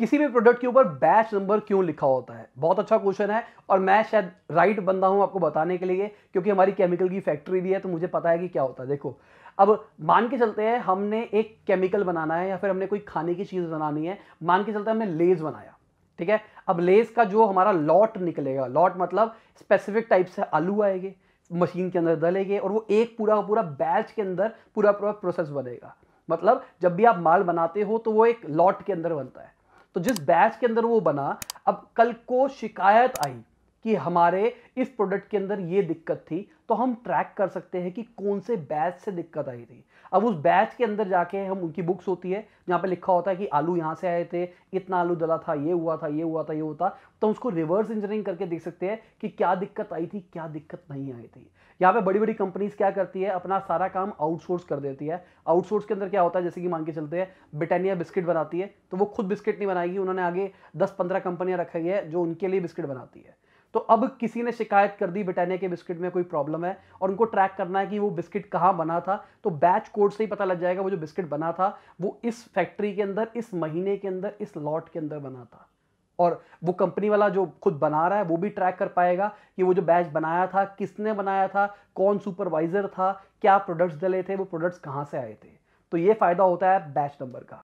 किसी भी प्रोडक्ट के ऊपर बैच नंबर क्यों लिखा होता है बहुत अच्छा क्वेश्चन है और मैं शायद राइट बंदा हूं आपको बताने के लिए क्योंकि हमारी केमिकल की फैक्ट्री भी है तो मुझे पता है कि क्या होता है देखो अब मान के चलते हैं हमने एक केमिकल बनाना है या फिर हमने कोई खाने की चीज़ बनानी है मान के चलते हमने लेज बनाया ठीक है अब लेज का जो हमारा लॉट निकलेगा लॉट मतलब स्पेसिफिक टाइप से आलू आएंगे मशीन के अंदर डलेंगे और वो एक पूरा पूरा बैच के अंदर पूरा पूरा प्रोसेस बनेगा मतलब जब भी आप माल बनाते हो तो वो एक लॉट के अंदर बनता है तो जिस बैच के अंदर वो बना अब कल को शिकायत आई कि हमारे इस प्रोडक्ट के अंदर ये दिक्कत थी तो हम ट्रैक कर सकते हैं कि कौन से बैच से दिक्कत आई थी अब उस बैच के अंदर जाके हम उनकी बुक्स होती है जहाँ पे लिखा होता है कि आलू यहाँ से आए थे इतना आलू डला था ये हुआ था ये हुआ था ये हुआ था तो उसको रिवर्स इंजीनियरिंग करके देख सकते हैं कि क्या दिक्कत आई थी क्या दिक्कत नहीं आई थी यहाँ पे बड़ी बड़ी कंपनीज क्या करती है अपना सारा काम आउटसोर्स कर देती है आउटसोर्स के अंदर क्या होता है जैसे कि मान के चलते हैं ब्रिटानिया बिस्किट बनाती है तो वो खुद बिस्किट नहीं बनाएगी उन्होंने आगे दस पंद्रह कंपनियाँ रखी है जो उनके लिए बिस्किट बनाती है तो अब किसी ने शिकायत कर दी ब्रिटानिया के बिस्किट में कोई प्रॉब्लम है और उनको ट्रैक करना है कि वो बिस्किट कहाँ बना था तो बैच कोड से ही पता लग जाएगा वो जो बिस्किट बना था वो इस फैक्ट्री के अंदर इस महीने के अंदर इस लॉट के अंदर बना था और वो कंपनी वाला जो खुद बना रहा है वो भी ट्रैक कर पाएगा कि वो जो बैच बनाया था किसने बनाया था कौन सुपरवाइजर था क्या प्रोडक्ट्स डले थे वो प्रोडक्ट्स कहाँ से आए थे तो ये फ़ायदा होता है बैच नंबर का